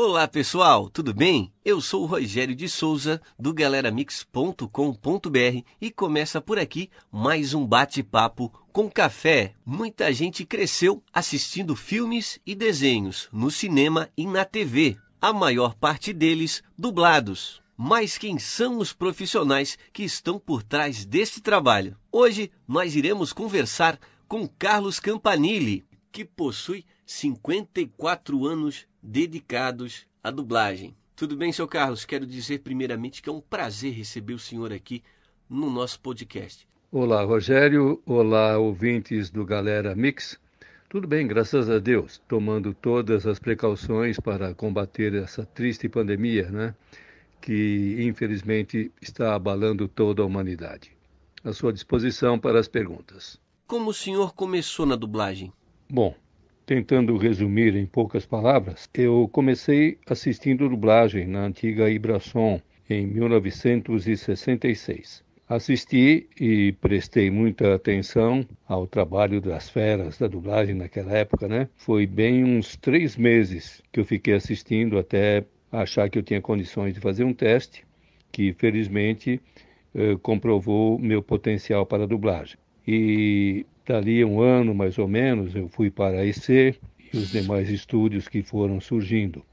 Olá pessoal, tudo bem? Eu sou o Rogério de Souza do galeramix.com.br e começa por aqui mais um bate-papo com café. Muita gente cresceu assistindo filmes e desenhos no cinema e na TV, a maior parte deles dublados. Mas quem são os profissionais que estão por trás desse trabalho? Hoje nós iremos conversar com Carlos Campanile, que possui 54 anos dedicados à dublagem. Tudo bem, seu Carlos? Quero dizer primeiramente que é um prazer receber o senhor aqui no nosso podcast. Olá, Rogério. Olá, ouvintes do Galera Mix. Tudo bem, graças a Deus, tomando todas as precauções para combater essa triste pandemia, né? Que infelizmente está abalando toda a humanidade. À sua disposição para as perguntas. Como o senhor começou na dublagem? Bom, Tentando resumir em poucas palavras, eu comecei assistindo dublagem na antiga Ibrasson em 1966. Assisti e prestei muita atenção ao trabalho das feras da dublagem naquela época, né? Foi bem uns três meses que eu fiquei assistindo até achar que eu tinha condições de fazer um teste, que felizmente eh, comprovou meu potencial para dublagem. E dali um ano, mais ou menos, eu fui para a EC e os demais estúdios que foram surgindo.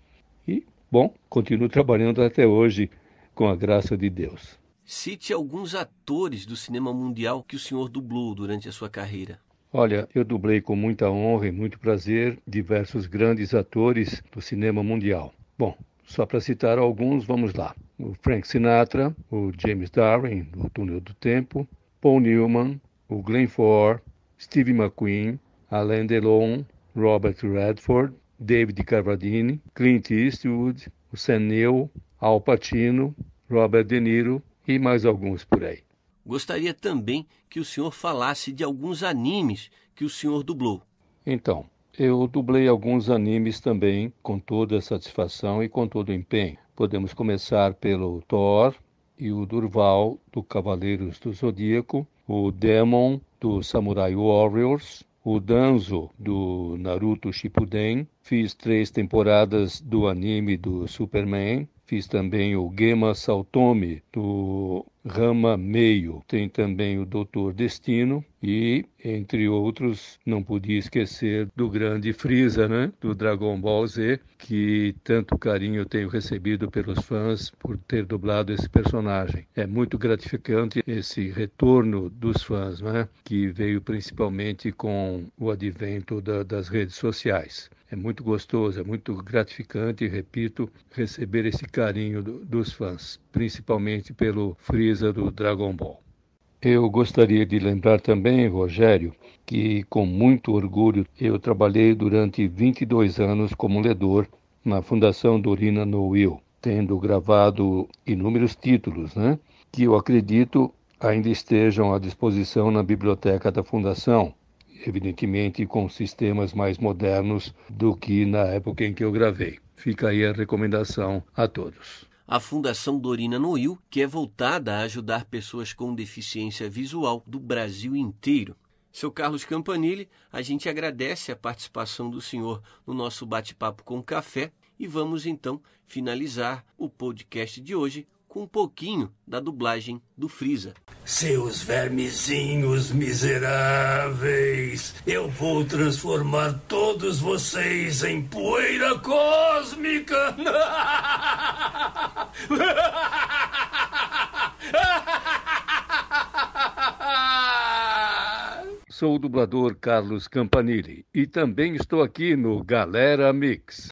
E, bom, continuo trabalhando até hoje, com a graça de Deus. Cite alguns atores do cinema mundial que o senhor dublou durante a sua carreira. Olha, eu dublei com muita honra e muito prazer diversos grandes atores do cinema mundial. Bom, só para citar alguns, vamos lá. O Frank Sinatra, o James Darwin, do Túnel do Tempo, Paul Newman, o Glenn Ford, Steve McQueen, Alain Delon, Robert Redford, David Cavadini, Clint Eastwood, o Seneu, Al Pacino, Robert De Niro e mais alguns por aí. Gostaria também que o senhor falasse de alguns animes que o senhor dublou. Então, eu dublei alguns animes também, com toda a satisfação e com todo o empenho. Podemos começar pelo Thor e o Durval do Cavaleiros do Zodíaco, o Demon do Samurai Warriors, o Danzo do Naruto Shippuden, fiz três temporadas do anime do Superman, Fiz também o Gema Saltome, do Rama Meio. Tem também o Doutor Destino e, entre outros, não podia esquecer do grande Frieza, né? do Dragon Ball Z, que tanto carinho eu tenho recebido pelos fãs por ter dublado esse personagem. É muito gratificante esse retorno dos fãs, né? que veio principalmente com o advento da, das redes sociais. É muito gostoso, é muito gratificante, repito, receber esse carinho do, dos fãs, principalmente pelo Freeza do Dragon Ball. Eu gostaria de lembrar também, Rogério, que com muito orgulho eu trabalhei durante 22 anos como ledor na Fundação Dorina Noel, tendo gravado inúmeros títulos, né? Que eu acredito ainda estejam à disposição na biblioteca da Fundação, evidentemente com sistemas mais modernos do que na época em que eu gravei. Fica aí a recomendação a todos. A Fundação Dorina Noil, que é voltada a ajudar pessoas com deficiência visual do Brasil inteiro. Seu Carlos Campanile, a gente agradece a participação do senhor no nosso bate-papo com café e vamos então finalizar o podcast de hoje com um pouquinho da dublagem do Freeza. Seus vermezinhos miseráveis, eu vou transformar todos vocês em poeira cósmica! Sou o dublador Carlos Campanile e também estou aqui no Galera Mix.